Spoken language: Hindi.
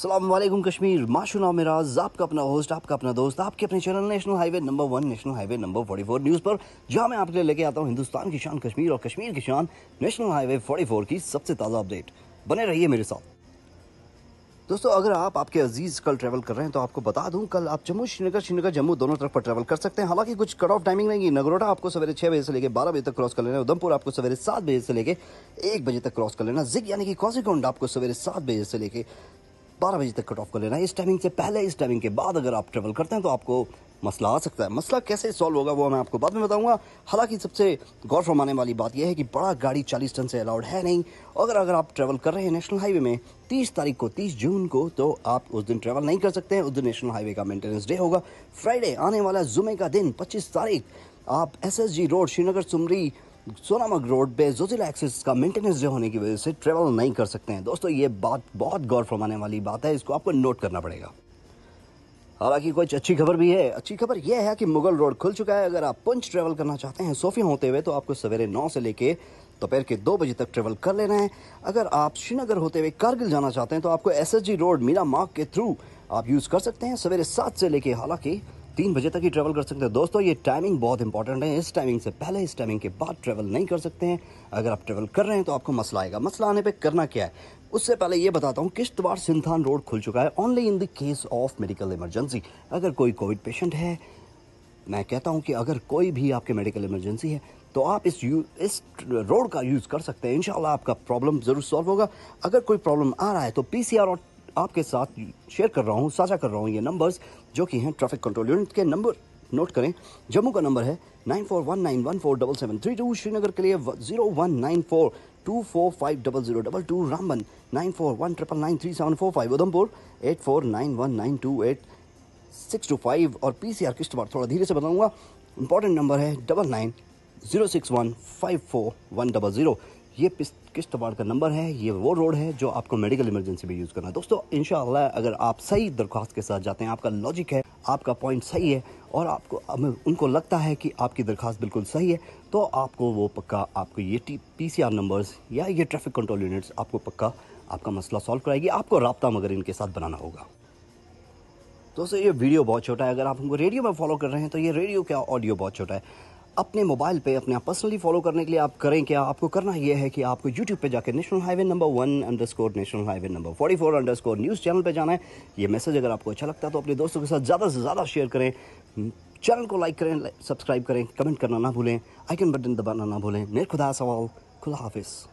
सलामकुम कश्मीर नाम मिराज आपका अपना होस्ट आपका अपना दोस्त आपके अपने channel national highway number one national highway number 44 news पर जहां मैं आपके लिए लेके आता हूं हिंदुस्तान की शान कश्मीर और कश्मीर की शान नेशनल हाईवे 44 की सबसे ताज़ा अपडेट बने रहिए मेरे साथ दोस्तों अगर आप आपके अजीज़ कल ट्रैवल कर रहे हैं तो आपको बता दूं कल आप जम्मू श्रीनगर श्रीनगर जम्मू दोनों तरफ पर ट्रैवल कर सकते हैं हालांकि कुछ कट ऑफ टाइमिंग रहेगी नगरोटा आपको सवेरे छह बजे से लेकर बारह बजे तक क्रॉस कर लेना उधमपुर आपको सवेरे सात बजे से लेकर एक बजे तक क्रॉस कर लेना जिग यानी कि कौशिकोंड आपको सवेरे सात बजे से लेकर बारह बजे तक कट ऑफ कर लेना है इस टाइमिंग से पहले इस टाइमिंग के बाद अगर आप ट्रेवल करते हैं तो आपको मसला आ सकता है मसला कैसे सॉल्व होगा वो मैं आपको बाद में बताऊंगा हालांकि सबसे गौर फरमाने वाली बात यह है कि बड़ा गाड़ी चालीस टन से अलाउड है नहीं अगर अगर आप ट्रैवल कर रहे हैं नेशनल हाईवे में तीस तारीख को तीस जून को तो आप उस दिन ट्रैवल नहीं कर सकते हैं उस दिन नेशनल हाईवे का मेंटेनेंस डे होगा फ्राइडे आने वाला जुमे का दिन पच्चीस तारीख आप एस रोड श्रीनगर सुमरी सोनामर्ग रोड पे जोजिला एक्सेस का मेंटेनेंस जो होने की वजह से ट्रेवल नहीं कर सकते हैं दोस्तों ये बात बहुत गौर फरमाने वाली बात है इसको आपको नोट करना पड़ेगा हालांकि कुछ अच्छी खबर भी है अच्छी खबर यह है कि मुगल रोड खुल चुका है अगर आप पंच ट्रेवल करना चाहते हैं सोफिया होते हुए तो आपको सवेरे नौ से लेके दोपहर के दो बजे तक ट्रेवल कर लेना है अगर आप श्रीनगर होते हुए कारगिल जाना चाहते हैं तो आपको एस रोड मीरा मार्ग के थ्रू आप यूज़ कर सकते हैं सवेरे सात से लेके हालांकि तीन बजे तक ही ट्रैवल कर सकते हैं दोस्तों ये टाइमिंग बहुत इंपॉर्टेंट है इस टाइमिंग से पहले इस टाइमिंग के बाद ट्रैवल नहीं कर सकते हैं अगर आप ट्रैवल कर रहे हैं तो आपको मसला आएगा मसला आने पे करना क्या है उससे पहले ये बताता हूँ किश्तवाड़ सिंथान रोड खुल चुका है only in the case of medical emergency अगर कोई कोविड पेशेंट है मैं कहता हूँ कि अगर कोई भी आपके मेडिकल इमरजेंसी है तो आप इस यू इस रोड का यूज़ कर सकते हैं इन आपका प्रॉब्लम ज़रूर सॉल्व होगा अगर कोई प्रॉब्लम आ रहा है तो पी और आपके साथ शेयर कर रहा हूँ साझा कर रहा हूँ ये नंबर्स जो कि हैं ट्रैफिक कंट्रोल यूनिट के नंबर नोट करें जम्मू का नंबर है nine four one nine one four double seven three two Srinagar के लिए zero one nine four two four five double zero double two Ramban nine four one triple nine three seven four five Udhampur eight four nine one nine two eight six two five और पी सी आर किश्तवाड़ बार थोड़ा धीरे से बताऊँगा इंपॉर्टेंट नंबर है double nine zero six one five four one double zero ये किश्तवाड़ का नंबर है ये वो रोड है जो आपको मेडिकल इमरजेंसी में यूज़ करना है दोस्तों इन अगर आप सही दरख्वास्त के साथ जाते हैं आपका लॉजिक है आपका पॉइंट सही है और आपको उनको लगता है कि आपकी दरख्वास्त बिल्कुल सही है तो आपको वो पक्का आपको ये T P C R numbers या ये ट्रैफिक कंट्रोल यूनिट्स आपको पक्का आपका मसला सॉल्व कराएगी आपको रबता मगर इनके साथ बनाना होगा दोस्तों ये वीडियो बहुत छोटा है अगर आप हमको रेडियो में फॉलो कर रहे हैं तो ये रेडियो का ऑडियो बहुत छोटा है अपने मोबाइल पे अपने आप पर्सनली फॉलो करने के लिए आप करें क्या आपको करना यह है कि आपको यूट्यूब पे जाकर national highway number one underscore national highway number forty four underscore news channel पे जाना है ये मैसेज अगर आपको अच्छा लगता है तो अपने दोस्तों के साथ ज़्यादा से ज़्यादा शेयर करें चैनल हम्म, को लाइक करें सब्सक्राइब करें कमेंट करना ना भूलें आइकन बटन दबाना ना भूलें मेरे खुदा सवाल खुदा हाफिज़